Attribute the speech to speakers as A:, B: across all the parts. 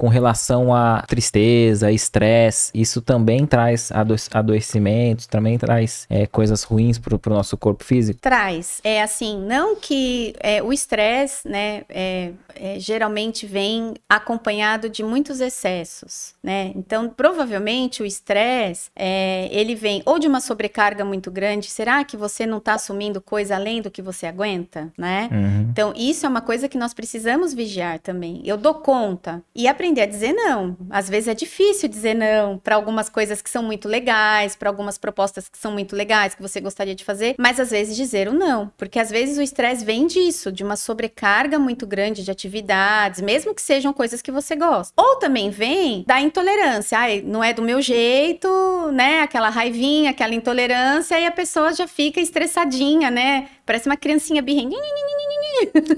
A: com relação a tristeza, estresse, isso também traz adoecimentos, também traz é, coisas ruins para o nosso corpo físico?
B: Traz. É assim, não que é, o estresse, né, é, é geralmente vem acompanhado de muitos excessos, né? Então, provavelmente o estresse, é, ele vem ou de uma sobrecarga muito grande, será que você não está assumindo coisa além do que você aguenta, né? Uhum. Então, isso é uma coisa que nós precisamos vigiar também. Eu dou conta. E aprendi aprender a dizer não. Às vezes é difícil dizer não para algumas coisas que são muito legais, para algumas propostas que são muito legais, que você gostaria de fazer, mas às vezes dizer o um não. Porque às vezes o estresse vem disso, de uma sobrecarga muito grande de atividades, mesmo que sejam coisas que você gosta. Ou também vem da intolerância. Ai, não é do meu jeito, né? Aquela raivinha, aquela intolerância, e a pessoa já fica estressadinha, né? Parece uma criancinha birrenguinha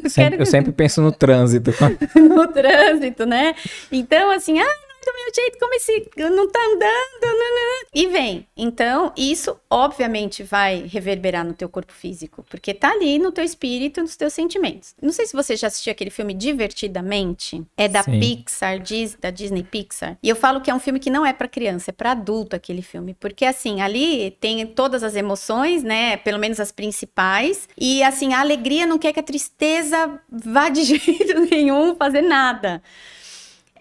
B: Sempre, eu sempre
A: penso no trânsito.
B: no trânsito, né? Então, assim, ah, meu jeito, como esse não tá andando. E vem. Então, isso obviamente vai reverberar no teu corpo físico, porque tá ali no teu espírito, nos teus sentimentos. Não sei se você já assistiu aquele filme Divertidamente, é da Sim. Pixar, da Disney Pixar. E eu falo que é um filme que não é para criança, é para adulto aquele filme, porque assim, ali tem todas as emoções, né, pelo menos as principais, e assim, a alegria não quer que a tristeza vá de jeito nenhum fazer nada.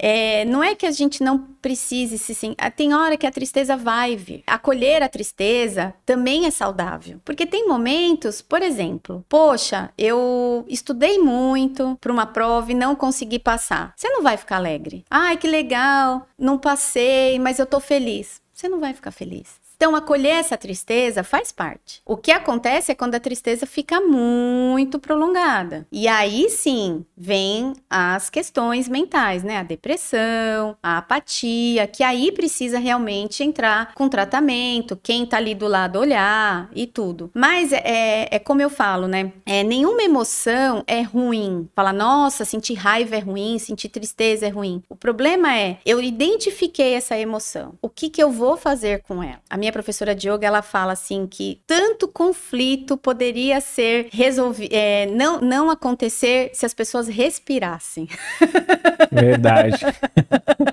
B: É, não é que a gente não precise se sim. Ah, tem hora que a tristeza vai vir. Acolher a tristeza também é saudável. Porque tem momentos, por exemplo, poxa, eu estudei muito para uma prova e não consegui passar. Você não vai ficar alegre. Ai, que legal, não passei, mas eu tô feliz. Você não vai ficar feliz. Então, acolher essa tristeza faz parte. O que acontece é quando a tristeza fica muito prolongada. E aí sim vem as questões mentais, né? A depressão, a apatia, que aí precisa realmente entrar com tratamento, quem tá ali do lado olhar e tudo. Mas é, é, é como eu falo, né? É, nenhuma emoção é ruim. Fala, nossa, sentir raiva é ruim, sentir tristeza é ruim. O problema é, eu identifiquei essa emoção. O que, que eu vou fazer com ela? A minha minha professora de yoga, ela fala assim que tanto conflito poderia ser resolvido, é, não, não acontecer se as pessoas respirassem.
A: Verdade.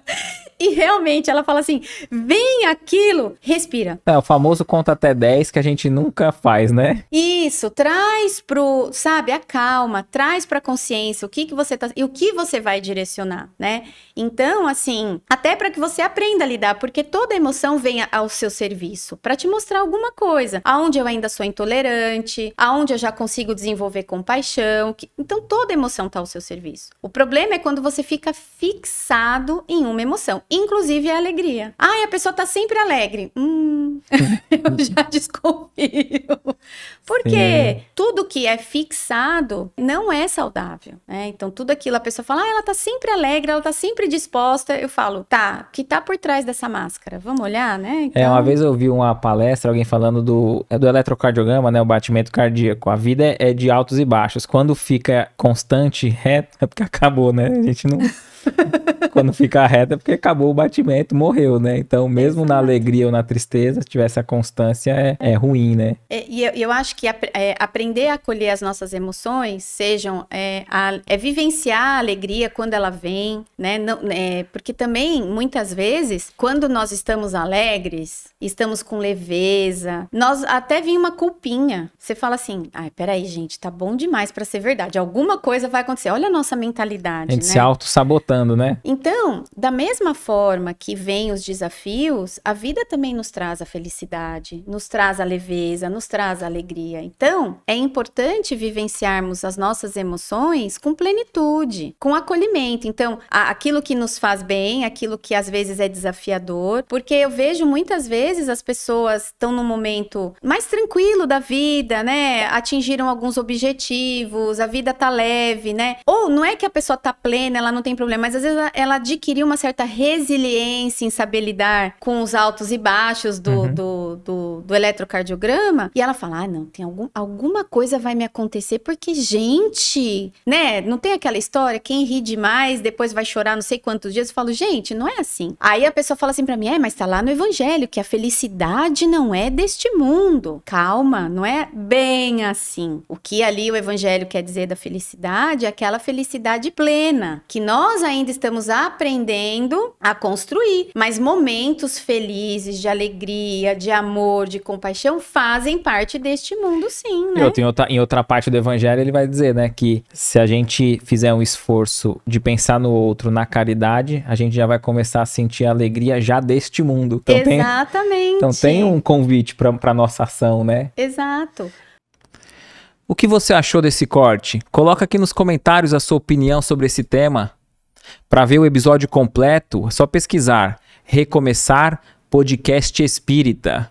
B: E realmente ela fala assim: vem aquilo, respira.
A: É, o famoso conta até 10 que a gente nunca faz, né?
B: Isso, traz pro, sabe, a calma, traz pra consciência o que que você tá e o que você vai direcionar, né? Então, assim, até para que você aprenda a lidar, porque toda emoção vem ao seu serviço para te mostrar alguma coisa, aonde eu ainda sou intolerante, aonde eu já consigo desenvolver compaixão, que... então toda emoção tá ao seu serviço. O problema é quando você fica fixado em uma emoção inclusive a é alegria. Ai, a pessoa tá sempre alegre. Hum, eu já desconfio. Porque é. tudo que é fixado não é saudável, né? Então, tudo aquilo, a pessoa fala, ah, ela tá sempre alegre, ela tá sempre disposta. Eu falo, tá, o que tá por trás dessa máscara? Vamos olhar, né? Então... É, uma então vez
A: eu vi uma palestra, alguém falando do, é do eletrocardiograma, né? O batimento cardíaco. A vida é de altos e baixos. Quando fica constante, reto, é, é porque acabou, né? A gente não... Quando fica reta é porque acabou o batimento, morreu, né? Então, mesmo Exato. na alegria ou na tristeza, se tivesse a constância, é, é ruim, né?
B: É, e, eu, eu acho que é, aprender a acolher as nossas emoções, sejam é, a, é vivenciar a alegria quando ela vem, né? Não, é, porque também, muitas vezes, quando nós estamos alegres, estamos com leveza, nós até vem uma culpinha. Você fala assim, ai, peraí, gente, tá bom demais para ser verdade. Alguma coisa vai acontecer. Olha a nossa mentalidade, a gente né? se
A: auto-sabotando né?
B: Então, da mesma forma que vem os desafios, a vida também nos traz a felicidade, nos traz a leveza, nos traz a alegria. Então, é importante vivenciarmos as nossas emoções com plenitude, com acolhimento. Então, aquilo que nos faz bem, aquilo que às vezes é desafiador, porque eu vejo muitas vezes as pessoas estão num momento mais tranquilo da vida, né? Atingiram alguns objetivos, a vida tá leve, né? Ou não é que a pessoa tá plena, ela não tem problema mas às vezes ela, adquiriu uma certa resiliência em saber lidar com os altos e baixos do, uhum. do, do do, eletrocardiograma, e ela fala: ah, não, tem algum, alguma coisa vai me acontecer, porque, gente, né? Não tem aquela história, quem ri demais depois vai chorar não sei quantos dias. Eu falo, gente, não é assim. Aí a pessoa fala assim pra mim: é, mas tá lá no evangelho que a felicidade não é deste mundo. Calma, não é bem assim. O que ali o evangelho quer dizer da felicidade é aquela felicidade plena, que nós ainda estamos aprendendo a construir, mas momentos felizes, de alegria, de amor, de compaixão fazem parte deste mundo, sim. Né?
A: Em outra, em, outra, parte do evangelho, ele vai dizer, né, que se a gente fizer um esforço de pensar no outro na caridade, a gente já vai começar a sentir a alegria já deste mundo. Então, Exatamente. Tem, então tem um convite para nossa ação, né?
B: Exato.
A: O que você achou desse corte? Coloca aqui nos comentários a sua opinião sobre esse tema. Para ver o episódio completo, é só pesquisar Recomeçar Podcast Espírita.